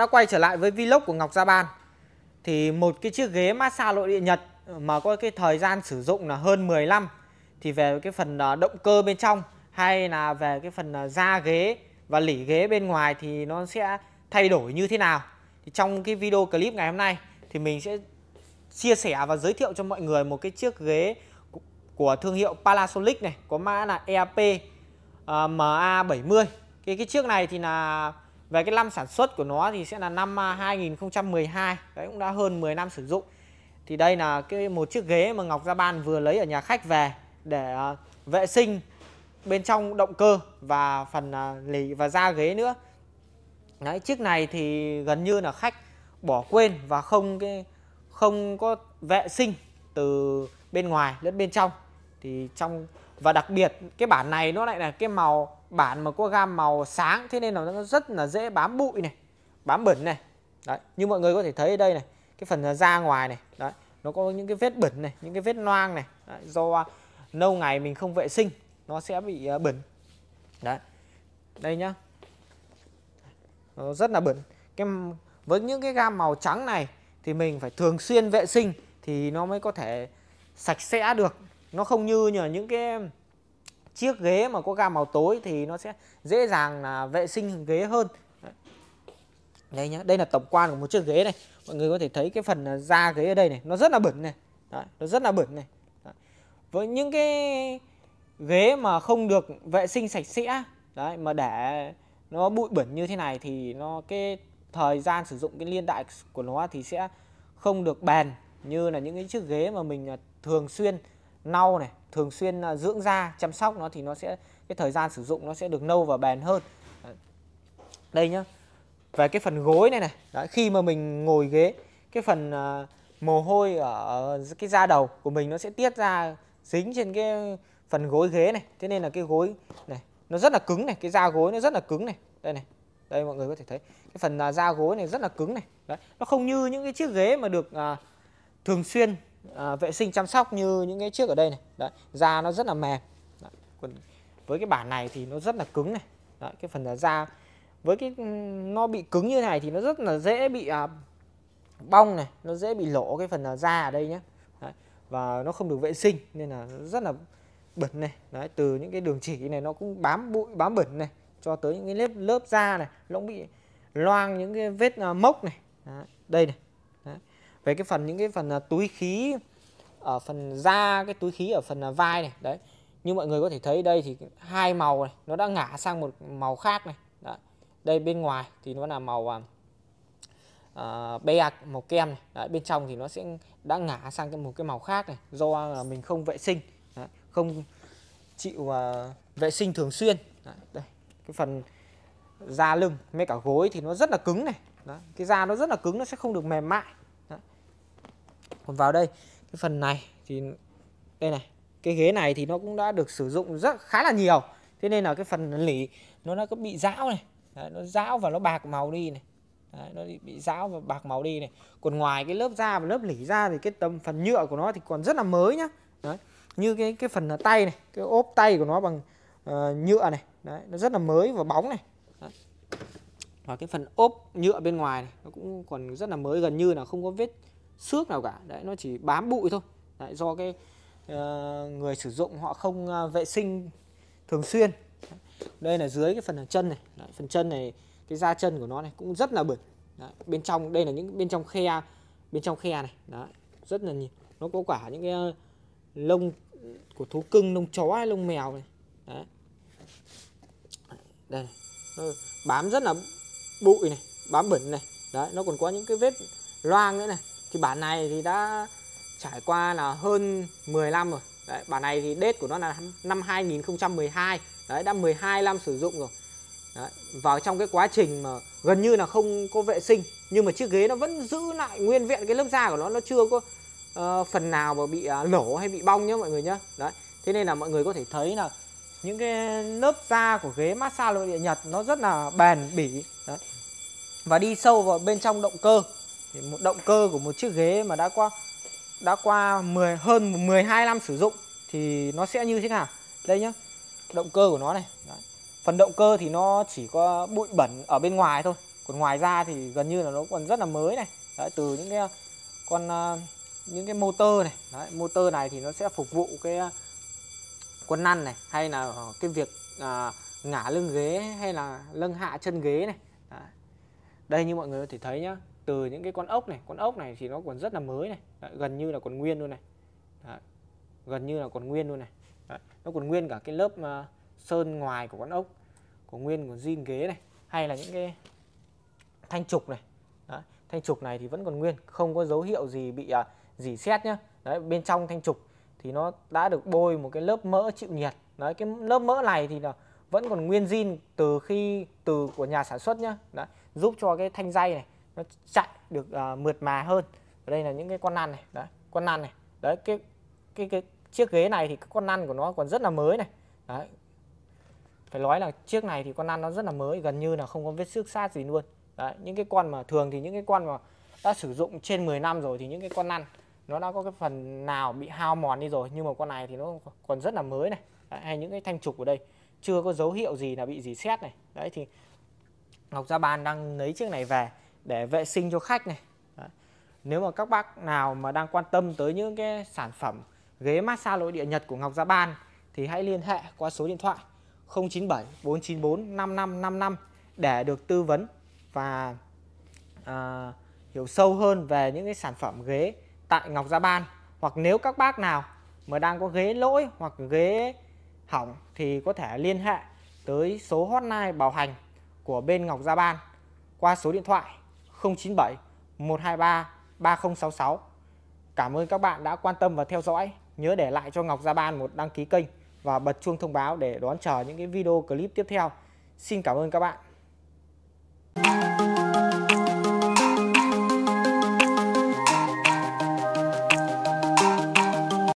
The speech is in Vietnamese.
đã quay trở lại với vlog của Ngọc Gia Ban Thì một cái chiếc ghế massage nội địa Nhật mà có cái thời gian sử dụng là hơn 10 năm Thì về cái phần à, động cơ bên trong hay là về cái phần à, da ghế và lỉ ghế bên ngoài thì nó sẽ thay đổi như thế nào thì Trong cái video clip ngày hôm nay thì mình sẽ chia sẻ và giới thiệu cho mọi người một cái chiếc ghế của thương hiệu Panasonic này có mã là EAP uh, MA70 cái cái chiếc này thì là về cái năm sản xuất của nó thì sẽ là năm 2012, à, đấy cũng đã hơn 10 năm sử dụng. Thì đây là cái một chiếc ghế mà Ngọc Gia Ban vừa lấy ở nhà khách về để à, vệ sinh bên trong động cơ và phần à, lì và da ghế nữa. Đấy, chiếc này thì gần như là khách bỏ quên và không cái không có vệ sinh từ bên ngoài lẫn bên trong thì trong và đặc biệt cái bản này nó lại là cái màu bản mà có gam màu sáng thế nên là nó rất là dễ bám bụi này bám bẩn này đấy như mọi người có thể thấy ở đây này cái phần da ngoài này đấy nó có những cái vết bẩn này những cái vết loang này đấy, do à, lâu ngày mình không vệ sinh nó sẽ bị à, bẩn đấy đây nhá nó rất là bẩn cái với những cái gam màu trắng này thì mình phải thường xuyên vệ sinh thì nó mới có thể sạch sẽ được nó không như nhờ những cái chiếc ghế mà có gam màu tối thì nó sẽ dễ dàng là vệ sinh ghế hơn đây nhá đây là tổng quan của một chiếc ghế này mọi người có thể thấy cái phần à, da ghế ở đây này nó rất là bẩn này Đấy, nó rất là bẩn này Đấy. với những cái ghế mà không được vệ sinh sạch sẽ Đấy, mà để nó bụi bẩn như thế này thì nó cái thời gian sử dụng cái liên đại của nó thì sẽ không được bền như là những cái chiếc ghế mà mình à, thường xuyên lau này thường xuyên à, dưỡng da chăm sóc nó thì nó sẽ cái thời gian sử dụng nó sẽ được lâu và bền hơn đây nhá về cái phần gối này này Đấy, khi mà mình ngồi ghế cái phần uh, mồ hôi ở cái da đầu của mình nó sẽ tiết ra dính trên cái phần gối ghế này thế nên là cái gối này nó rất là cứng này cái da gối nó rất là cứng này đây này đây mọi người có thể thấy cái phần à, da gối này rất là cứng này Đấy. nó không như những cái chiếc ghế mà được uh, thường xuyên à, vệ sinh chăm sóc như những cái chiếc ở đây này đấy, da nó rất là mềm đấy, còn với cái bản này thì nó rất là cứng này đấy, cái phần là da với cái nó bị cứng như này thì nó rất là dễ bị à, bong này nó dễ bị lỗ cái phần là da ở đây nhé đấy, và nó không được vệ sinh nên là rất là bẩn này đấy từ những cái đường chỉ này nó cũng bám bụi bám bẩn này cho tới những cái lớp lớp da này nó cũng bị loang những cái vết à, mốc này đấy, đây này về cái phần những cái phần à, túi khí ở phần da cái túi khí ở phần à, vai này đấy như mọi người có thể thấy đây thì hai màu này nó đã ngả sang một màu khác này đấy. đây bên ngoài thì nó là màu uh, à, beige màu kem này đấy, bên trong thì nó sẽ đã ngả sang cái một cái màu khác này do là mình không vệ sinh đấy. không chịu uh, vệ sinh thường xuyên đấy. đây cái phần da lưng mấy cả gối thì nó rất là cứng này đấy. cái da nó rất là cứng nó sẽ không được mềm mại còn vào đây cái phần này thì đây này cái ghế này thì nó cũng đã được sử dụng rất khá là nhiều thế nên là cái phần lỉ nó đã có bị rão này Đấy, nó rão và nó bạc màu đi này Đấy, nó bị rão và bạc màu đi này còn ngoài cái lớp da và lớp lỉ ra thì cái tầm phần nhựa của nó thì còn rất là mới nhá Đấy. như cái cái phần là tay này cái ốp tay của nó bằng uh, nhựa này Đấy, nó rất là mới và bóng này Đấy. và cái phần ốp nhựa bên ngoài này nó cũng còn rất là mới gần như là không có vết xước nào cả đấy nó chỉ bám bụi thôi đấy, do cái uh, người sử dụng họ không uh, vệ sinh thường xuyên đây là dưới cái phần chân này đấy, phần chân này cái da chân của nó này cũng rất là bẩn đấy, bên trong đây là những bên trong khe bên trong khe này đấy, rất là nhiều nó có quả những cái ờ, lông của thú cưng lông chó hay lông mèo này đấy đây này. Nó bám rất là bụi này bám bẩn này đấy nó còn có những cái vết loang nữa này thì bản này thì đã trải qua là hơn 10 năm rồi đấy, bản này thì date của nó là năm 2012 đấy đã 12 năm sử dụng rồi đấy, vào trong cái quá trình mà gần như là không có vệ sinh nhưng mà chiếc ghế nó vẫn giữ lại nguyên vẹn cái lớp da của nó nó chưa có uh, phần nào mà bị uh, à, lổ hay bị bong nhá mọi người nhá đấy thế nên là mọi người có thể thấy là những cái lớp da của ghế massage nội địa Nhật nó rất là bền bỉ đấy. và đi sâu vào bên trong động cơ thì một động cơ của một chiếc ghế mà đã qua đã qua 10 hơn 12 năm sử dụng thì nó sẽ như thế nào đây nhá động cơ của nó này Đấy. phần động cơ thì nó chỉ có bụi bẩn ở bên ngoài thôi còn ngoài ra thì gần như là nó còn rất là mới này Đấy, từ những cái con ờ, những cái motor này Đấy, motor này thì nó sẽ phục vụ cái quân ờ, năn này hay là cái việc à, ngả lưng ghế hay là lưng hạ chân ghế này Đấy. đây như mọi người có thể thấy nhá từ những cái con ốc này con ốc này thì nó còn rất là mới này Đấy, gần như là còn nguyên luôn này Đấy, gần như là còn nguyên luôn này Đấy, nó còn nguyên cả cái lớp uh, sơn ngoài của con ốc của nguyên của zin ghế này hay là những cái thanh trục này Đấy, thanh trục này thì vẫn còn nguyên không có dấu hiệu gì bị uh, dỉ xét nhá Đấy, bên trong thanh trục thì nó đã được bôi một cái lớp mỡ chịu nhiệt Đấy, cái lớp mỡ này thì là vẫn còn nguyên zin từ khi từ của nhà sản xuất nhá Đấy, giúp cho cái thanh dây này nó chạy được uh, mượt mà hơn ở đây là những cái con lăn này đấy con lăn này đấy cái cái cái chiếc ghế này thì cái con lăn của nó còn rất là mới này đấy phải nói là chiếc này thì con lăn nó rất là mới gần như là không có vết xước sát gì luôn đấy những cái con mà thường thì những cái con mà đã sử dụng trên 10 năm rồi thì những cái con lăn nó đã có cái phần nào bị hao mòn đi rồi nhưng mà con này thì nó còn rất là mới này đấy, hay những cái thanh trục ở đây chưa có dấu hiệu gì là bị gì xét này đấy thì Ngọc Gia Ban đang lấy chiếc này về để vệ sinh cho khách này Đấy. nếu mà các bác nào mà đang quan tâm tới những cái sản phẩm ghế massage nội địa Nhật của Ngọc Gia Ban thì hãy liên hệ qua số điện thoại 097 494 5555 để được tư vấn và à, hiểu sâu hơn về những cái sản phẩm ghế tại Ngọc Gia Ban hoặc nếu các bác nào mà đang có ghế lỗi hoặc ghế hỏng thì có thể liên hệ tới số hotline bảo hành của bên Ngọc Gia Ban qua số điện thoại 097 123 3066. Cảm ơn các bạn đã quan tâm và theo dõi. Nhớ để lại cho Ngọc Gia Ban một đăng ký kênh và bật chuông thông báo để đón chờ những cái video clip tiếp theo. Xin cảm ơn các bạn.